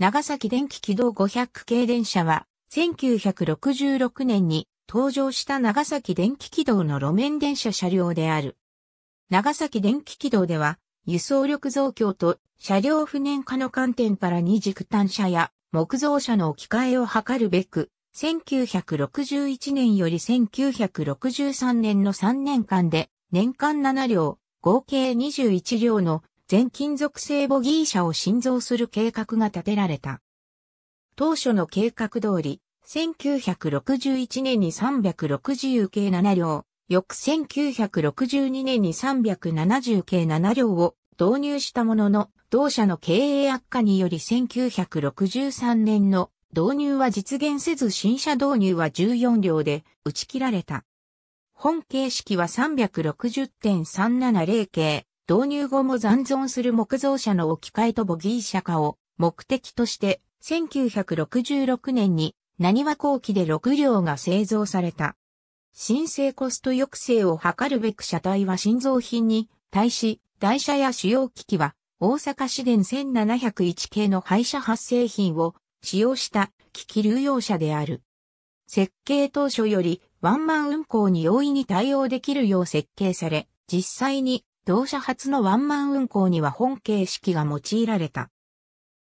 長崎電気軌道500系電車は、1966年に登場した長崎電気軌道の路面電車車両である。長崎電気軌道では、輸送力増強と車両不燃化の観点から二軸単車や木造車の置き換えを図るべく、1961年より1963年の3年間で、年間7両、合計21両の全金属製ボギー車を新造する計画が立てられた。当初の計画通り、1961年に360系7両、翌1962年に370系7両を導入したものの、同社の経営悪化により1963年の導入は実現せず新車導入は14両で打ち切られた。本形式は360.370系、導入後も残存する木造車の置き換えとボギー車化を目的として、1966年に何は後期で6両が製造された。申請コスト抑制を図るべく車体は新造品に対し、台車や主要機器は大阪市電1701系の廃車発生品を使用した機器流用車である。設計当初よりワンマン運行に容易に対応できるよう設計され、実際に同社初のワンマン運行には本形式が用いられた。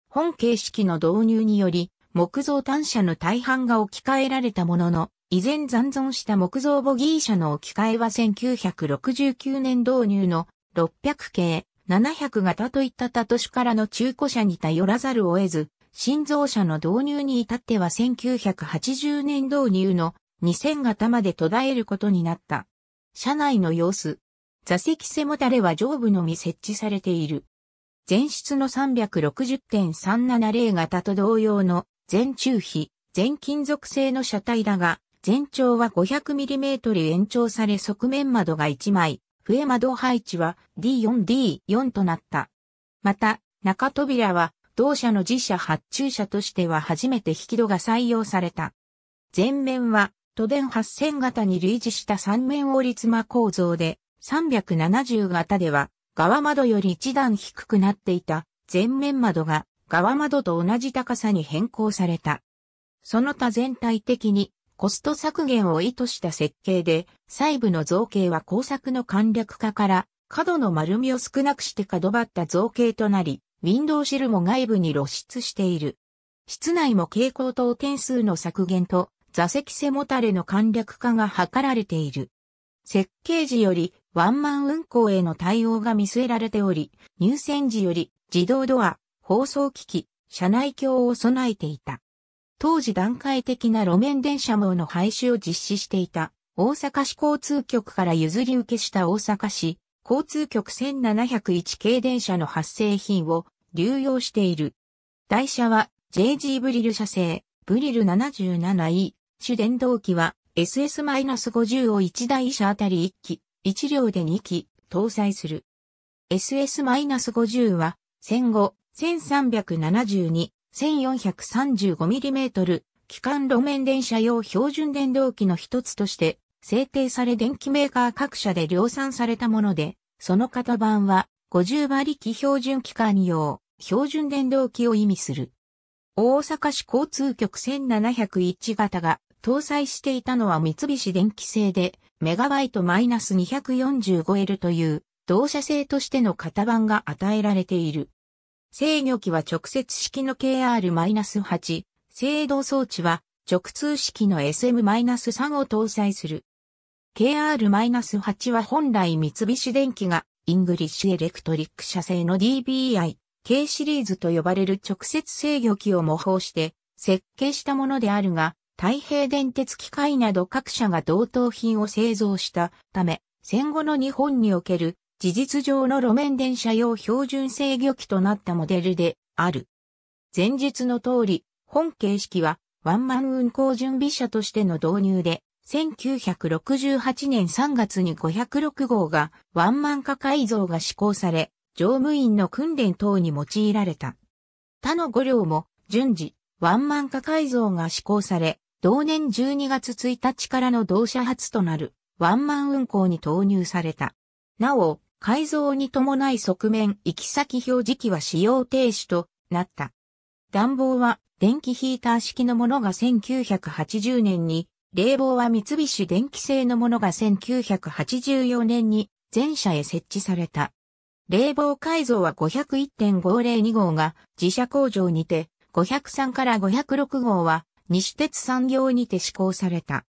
本形式の導入により、木造単車の大半が置き換えられたものの、依然残存した木造ボギー車の置き換えは1969年導入の600系、700型といった他都市からの中古車に頼らざるを得ず、新造車の導入に至っては1980年導入の2000型まで途絶えることになった。車内の様子、座席背もたれは上部のみ設置されている。前室の360.370型と同様の全中比、全金属製の車体だが、全長は 500mm 延長され側面窓が1枚、笛窓配置は D4D4 となった。また、中扉は同社の自社発注車としては初めて引き戸が採用された。前面は都電8000型に類似した三面折り妻構造で、370型では、側窓より一段低くなっていた前面窓が側窓と同じ高さに変更された。その他全体的にコスト削減を意図した設計で、細部の造形は工作の簡略化から角の丸みを少なくして角張った造形となり、ウィンドウシルも外部に露出している。室内も蛍光灯点数の削減と座席背もたれの簡略化が図られている。設計時よりワンマン運行への対応が見据えられており、入線時より自動ドア、放送機器、車内鏡を備えていた。当時段階的な路面電車網の廃止を実施していた大阪市交通局から譲り受けした大阪市交通局1701系電車の発生品を流用している。台車は JG ブリル車製、ブリル 77E、主電動機は SS-50 を1台車あたり1機、1両で2機搭載する。SS-50 は戦後 1372-1435mm 機関路面電車用標準電動機の一つとして制定され電機メーカー各社で量産されたもので、その型番は50馬力標準機関用標準電動機を意味する。大阪市交通局1701型が搭載していたのは三菱電機製で、メガバイト -245L という、同社製としての型番が与えられている。制御機は直接式の KR-8、制動装置は直通式の SM-3 を搭載する。KR-8 は本来三菱電機がイングリッシュエレクトリック社製の DBI、K シリーズと呼ばれる直接制御機を模倣して設計したものであるが、太平電鉄機械など各社が同等品を製造したため、戦後の日本における事実上の路面電車用標準制御機となったモデルである。前述の通り、本形式はワンマン運行準備車としての導入で、1968年3月に506号がワンマン化改造が施行され、乗務員の訓練等に用いられた。他の5両も順次、ワンマン化改造が施行され、同年12月1日からの同社初となるワンマン運行に投入された。なお、改造に伴い側面行き先表示器は使用停止となった。暖房は電気ヒーター式のものが1980年に、冷房は三菱電機製のものが1984年に全社へ設置された。冷房改造は501.502号が自社工場にて、503から506号は西鉄産業にて施行された。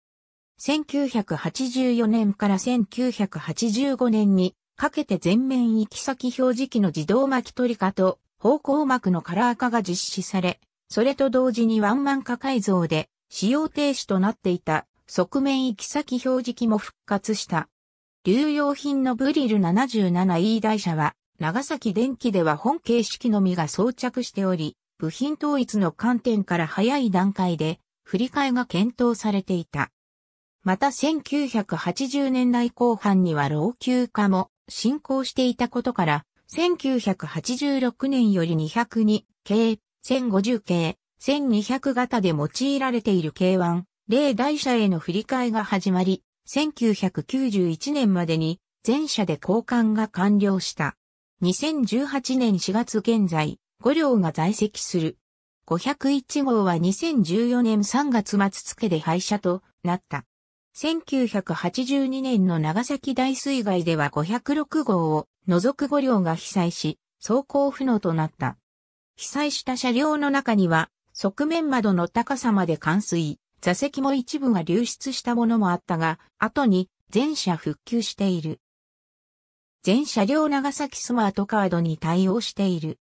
1984年から1985年にかけて全面行き先表示器の自動巻き取り化と方向膜のカラー化が実施され、それと同時にワンマン化改造で使用停止となっていた側面行き先表示器も復活した。流用品のブリル 77E 台車は長崎電機では本形式のみが装着しており、部品統一の観点から早い段階で振り替えが検討されていた。また1980年代後半には老朽化も進行していたことから、1986年より202系、1050系、1200型で用いられている K1、例台車への振り替えが始まり、1991年までに全車で交換が完了した。2018年4月現在、五両が在籍する。501号は2014年3月末付で廃車となった。1982年の長崎大水害では506号を除く5両が被災し、走行不能となった。被災した車両の中には、側面窓の高さまで冠水、座席も一部が流出したものもあったが、後に全車復旧している。全車両長崎スマートカードに対応している。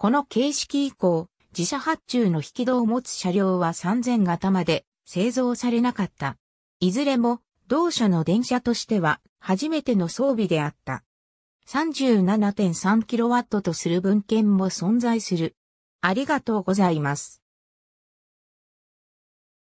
この形式以降、自社発注の引き戸を持つ車両は3000型まで製造されなかった。いずれも、同社の電車としては初めての装備であった。37.3kW とする文献も存在する。ありがとうございます。